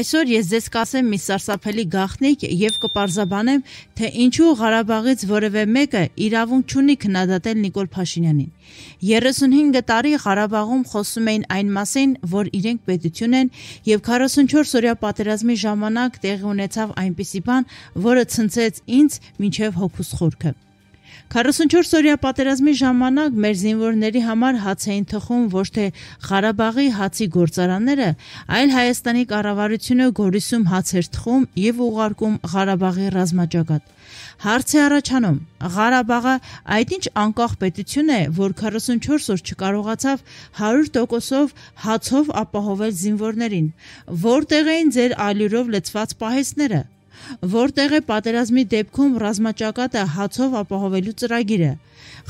Այսօր ես ձեզ կասեմ մի սարսափելի գաղտնիք եւ կպարզաբանեմ, թե ինչու Ղարաբաղից որևէ մեկը իրավունք չունի քննադատել Նիկոլ Փաշինյանին։ 35 տարի Ղարաբաղում խոսում էին այն մասին, որ իրենք պետություն են եւ 44 օրյա պատերազմի ժամանակ տեղի ունեցավ այնպիսի բան, որը ցնցեց ինձ ոչ միայն հոգուս խորքը։ 44 օրյա պատերազմի ժամանակ մեր զինվորների համար հաց էին թխում ոչ թե Ղարաբաղի հացի գործարանները, այլ Հայաստանի կառավարությունը Գորիսում հաց էր թխում եւ ուղարկում Ղարաբաղի ռազմաճակատ։ Հարց է առաջանում. Ղարաբաղը այդ ինչ անկախ պետություն է, որ 44 օր չկարողացավ 100%-ով հացով ապահովել զինվորներին։ Որտեղ էին ձեր ալյուրով լցված պահեսները որտեղ է պատերազմի դեպքում ռազմաճակատը հացով ապահովելու ծրագիրը։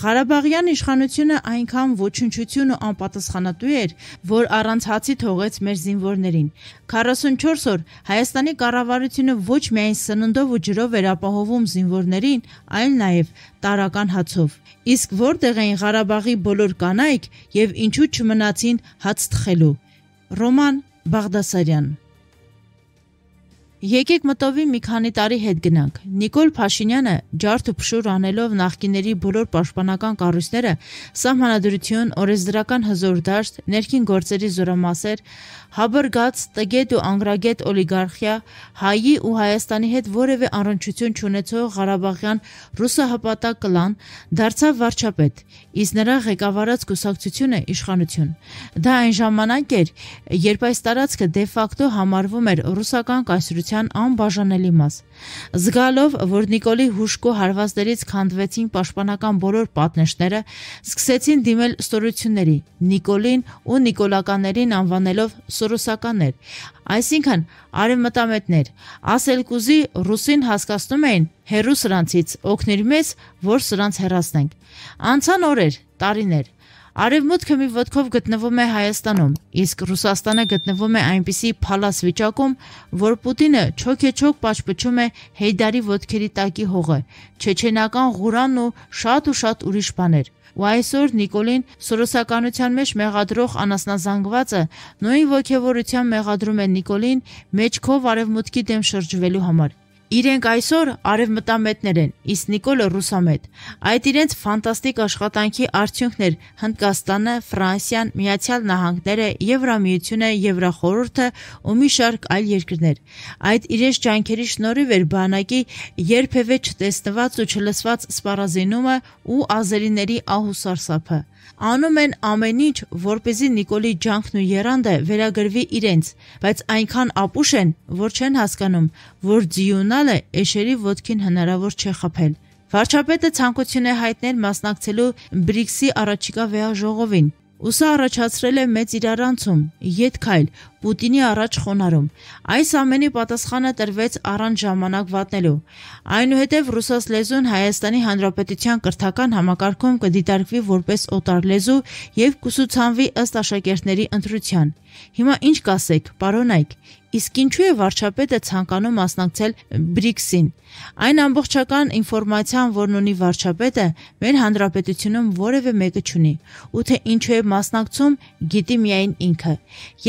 Ղարաբաղյան իշխանությունը այնքան ոչնչություն ու անպատասխանատու էր, որ առանց հացի թողեց մեր զինվորներին։ 44 օր Հայաստանի կառավարությունը ոչ միայն սննդով ու ջրով էր ապահովում զինվորներին, այլ նաև տարական հացով։ Իսկ որտեղ էին Ղարաբաղի բոլոր կանայք եւ ինչու չմնացին հաց թխելու։ Ռոման Բաղդասարյան Եկեք մտովի մի քանի տարի հետ գնանք։ Նիկոլ Փաշինյանը ջարդ ու փշուր անելով նախկիների բոլոր պաշտպանական կառույցները, սահմանադրություն, օրենսդրական հզոր դաշտ, ներքին գործերի զորամասեր, հաբրգած, տգետ ու անգրագետ օլիգարխիա, հայի ու Հայաստանի հետ որևէ առնչություն չունեցող Ղարաբաղյան ռուսահպատակ կլան դարձավ վարչապետ, իսկ նրա ղեկավարած կուսակցությունը իշխանություն։ Դա այն ժամանակ էր, երբ այս տարածքը դե ֆակտո համարվում էր ռուսական կայսրության պատմության անբաժանելի մաս։ Զգալով, որ Նիկոլի հուշկու հարվածներից քանդվեցին պաշտպանական բոլոր պատնեշները, սկսեցին դիմել ստորությունների՝ Նիկոլին ու Նիկոլականներին անվանելով սորոսականներ, այսինքն արևմտամետներ։ Ասելկուզի ռուսին հասկացնում էին հերուս սրանցից, օգներ մեզ, որ սրանց հերացնենք։ Անցան օրեր, տարիներ Արևմուտքը մի ոտքով գտնվում է Հայաստանում, իսկ Ռուսաստանը գտնվում է այնպիսի փալաս վիճակում, որ Պուտինը չոքեչոք պաշտպչում է Հեյդարի ոտքերի տակի հողը, չեչենական ղուրանն ու շատ ու շատ ուրիշ բաներ։ Ու այսօր Նիկոլին սորոսականության մեջ մեղադրող անասնազանգվածը նույն ոգևորությամբ մեղադրում է Նիկոլին մեջքով արևմուտքի դեմ շրջվելու համար։ Իրենք այսօր արևմտամետներ են, իսկ Նիկոլը ռուսամետ։ Այդ իրենց ֆանտաստիկ աշխատանքի արդյունքն էր Հնդկաստանը, Ֆրանսիան, Միացյալ Նահանգները, Եվրամիությունը, Եվրախորհուրդը ու մի շարք այլ երկրներ։ Այդ իրենց ջանքերի շնորհիվ էր բանակի երբևէ չտեսնված ու չլսված սպառազինումը ու ազերիների ահուսարսափը։ Անում են ամեն ինչ, որպեսզի Նիկոլի ջանքն ու երանդը վերագրվի իրենց, բայց այնքան ապուշ են, որ չեն հասկանում, որ ձիունա Մնալը Էշերի ոտքին հնարավոր չէ խփել։ Վարչապետը ցանկություն է հայտնել մասնակցելու BRICS-ի առաջիկա վեաժողովին։ Ուսը առաջացրել է մեծ իրարանցում, յետքայլ, Պուտինի առաջ խոնարհում։ Այս ամենի պատասխանը տրվեց առանց ժամանակ վատնելու։ Այնուհետև ռուսաց լեզուն Հայաստանի Հանրապետության կրթական համակարգում կդիտարկվի որպես օտար լեզու եւ կուսուցանվի ըստ աշակերտների ընտրության։ Հիմա ինչ կասեք, պարոն Այկ, իսկ ինչու է վարչապետը ցանկանում մասնակցել BRICS-ին։ Այն ամբողջական ինֆորմացիան, որն ունի վարչապետը, մեր հանրապետությունում որևէ մեկը չունի, ու թե ինչու է մասնակցում, գիտի միայն ինքը։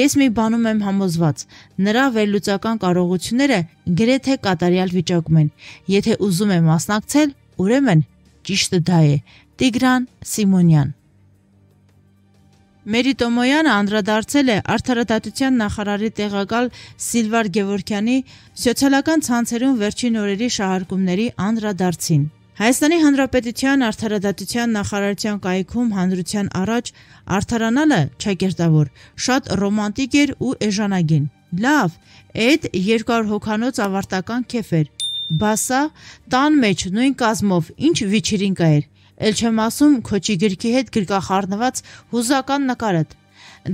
Ես մի բանում անգամ եմ համոզված, նրա վերլուծական կարողությունները գրեթե կատարյալ վիճակում են։ Եթե ուզում է մասնակցել, ուրեմն ճիշտը դա է։ Տիգրան Սիմոնյան Մերի Տոմոյանը անդրադարձել է արդարադատության նախարարի տեղակալ Սիլվար Գևորքյանի սոցիալական ցանցերում վերջին օրերի շահարկումների անդրադարձին։ Հայաստանի Հանրապետության արդարադատության նախարարության կայքում հանրության առաջ արդարանալը չակերտավոր, շատ ռոմանտիկ էր ու էժանագին։ Լավ, այդ 200 հոկանոց ավարտական քեֆ էր։ Բասա տան մեջ նույն կազմով ինչ վիճիրինկա էր։ Էլ չեմ ասում քոչի գրքի հետ գրկախառնված հուզական նկարդ։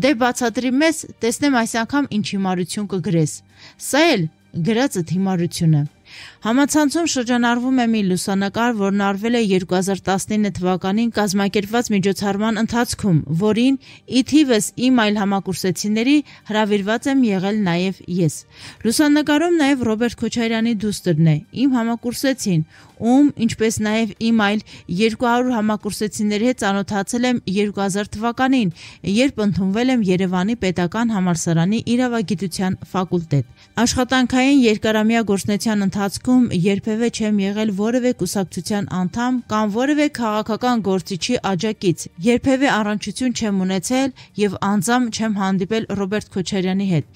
Դե բացատրի մեզ, տեսնեմ այս անգամ ինչ հիմարություն կգրես։ Սա էլ գրածը հիմարությունը։ Համացանցում շրջանառվում է մի լուսանկար, որն արվել է 2019 թվականին կազմակերպված միջոցառման ընթացքում, որին ի թիվս իմ այլ համակուրսեցիների հրավիրված եմ եղել նաև ես։ Լուսանկարում նաև Ռոբերտ Քոչարյանի դուստրն է, իմ համակուրսեցին, ում ինչպես նաև իմ այլ 200 համակուրսեցիների հետ ծանոթացել եմ 2000 թվականին, երբ ընդունվել եմ Երևանի Պետական համալսարանի իրավագիտության ֆակուլտետ։ Աշխատանքային երկարամյա գործնության ընթացքում ընթացքում երբևէ չեմ եղել որևէ կուսակցության անդամ կամ որևէ քաղաքական գործիչի աջակից, երբևէ առնչություն չեմ ունեցել եւ անձամ չեմ հանդիպել Ռոբերտ Քոչարյանի հետ։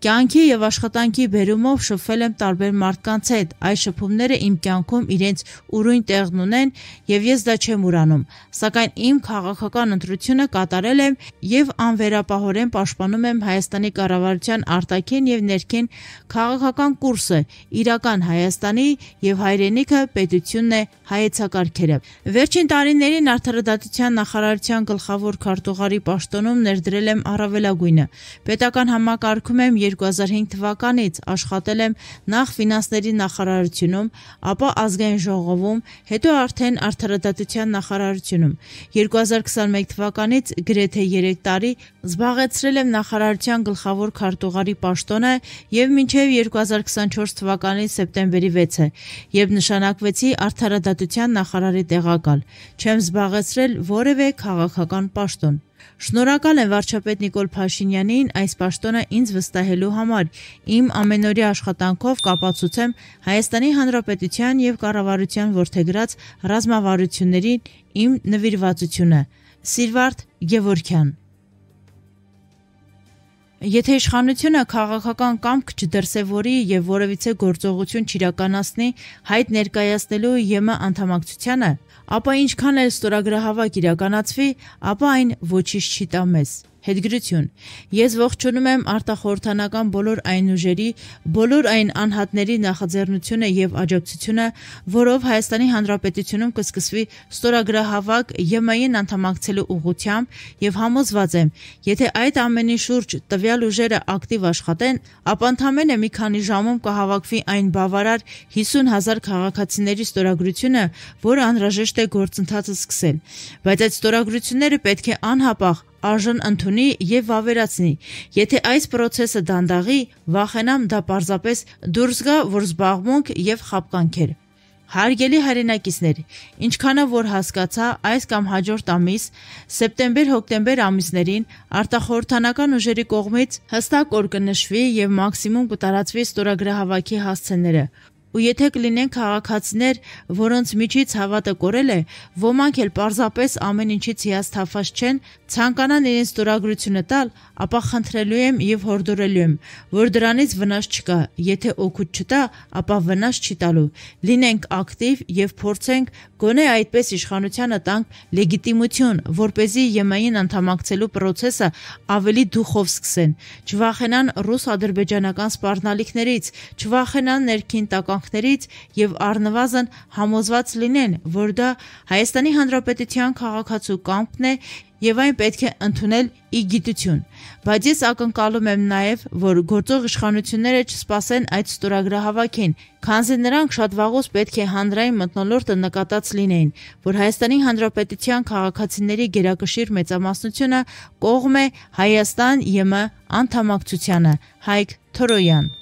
Կյանքի եւ աշխատանքի բերումով շփվել եմ տարբեր մարդկանց հետ։ Այս շփումները իմ կյանքում իրենց ուրույն տեղն ունեն եւ ես դա չեմ ուրանում։ Սակայն իմ քաղաքական ընտրությունը կատարել եմ եւ անվերապահորեն պաշտպանում եմ Հայաստանի կառավարության արտաքին եւ ներքին քաղաքական կուրսը։ Իրական Հայաստանի եւ հայրենիքը պետությունն է հայեցակարգերը։ Վերջին տարիներին արդարադատության նախարարության գլխավոր քարտուղարի պաշտոնում ներդրել եմ առավելագույնը։ Պետական համակարգում եմ 2005 թվականից աշխատել եմ նախ ֆինանսների նախարարությունում, ապա ազգային ժողովում, հետո արդեն արդարադատության նախարարությունում։ 2021 թվականից գրեթե 3 տարի զբաղեցրել եմ նախարարության գլխավոր քարտուղարի պաշտոնը եւ մինչեւ 2024 թվականի սեպտեմբերի 6-ը, երբ նշանակվեցի արդարադատության նախարարի տեղակալ։ Չեմ զբաղեցրել որևէ քաղաքական պաշտոն։ Շնորհակալ եմ վարչապետ Նիկոլ Փաշինյանին այս պաշտոնը ինձ վստահելու համար։ Իմ ամենօրյա աշխատանքով կապացուցեմ Հայաստանի Հանրապետության եւ կառավարության ворթեգրած ռազմավարությունների իմ նվիրվածությունը։ Սիրվարդ Գևորքյան Եթե իշխանությունը քաղաքական կամք չդրսևորի եւ որևիցե գործողություն չիրականացնի հայտ ներկայացնելու ԵՄ անդամակցությանը, ապա ինչքան էլ ստորագրահավաք իրականացվի, ապա այն ոչինչ չի տա մեզ։ Հետգրություն։ Ես ողջունում եմ արտախորհրդանական բոլոր այն ուժերի, բոլոր այն անհատների նախաձեռնությունը եւ աջակցությունը, որով Հայաստանի Հանրապետությունում կսկսվի ստորագրահավաք ԵՄ-ին անդամակցելու ուղղությամբ եւ համոզված եմ, եթե այդ ամենի շուրջ տվյալ ուժերը ակտիվ աշխատեն, ապա ընդամենը մի քանի ժամում կհավաքվի այն բավարար 50000 քաղաքացիների ստորագրությունը, որը անհրաժեշտ է գործընթացը սկսել։ Բայց այդ ստորագրությունները պետք է անհապաղ արժան ընդունի եւ վավերացնի։ Եթե այս process-ը դանդաղի, վախենամ դա պարզապես դուրս գա, որ զբաղմունք եւ խապկանքեր։ Հարգելի հայրենակիցներ, ինչքանով որ հասկացա, այս կամ հաջորդ ամիս սեպտեմբեր-հոկտեմբեր ամիսներին արտախորհրդանական ուժերի կողմից հստակ օր կնշվի եւ մաքսիմում կտարածվի ստորագրահավաքի հասցեները, Ու եթե կլինեն քաղաքացիներ, որոնց միջից հավատը կորել է, ոմանք էլ պարզապես ամեն ինչից հիասթափված չեն, ցանկանան իրենց ստորագրությունը տալ, ապա խնդրելու եմ եւ հորդորելու եմ, որ դրանից վնաս չկա, եթե օգուտ չտա, ապա վնաս չի տալու։ Լինենք ակտիվ եւ փորձենք գոնե այդպես իշխանությանը տանք լեգիտիմություն, որ เป զի ԵՄ-ին անդամակցելու process-ը ավելի դուխով սկսեն։ Չվախենան ռուս-ադրբեջանական սպառնալիքներից, չվախենան ներքին տական հետևանքներից եւ առնվազն համոզված լինեն, որ դա Հայաստանի Հանրապետության քաղաքացու կամքն է եւ այն պետք է ընդունել ի գիտություն։ Բայց ես ակնկալում եմ նաեւ, որ գործող իշխանությունները չսպասեն այդ ստորագրահավաքին, քանզի նրանք շատ վաղուց պետք է հանրային մտնոլորտը նկատած լինեին, որ Հայաստանի Հանրապետության քաղաքացիների գերակշիռ մեծամասնությունը կողմ է Հայաստան ԵՄ անդամակցությանը։ Հայկ Թորոյան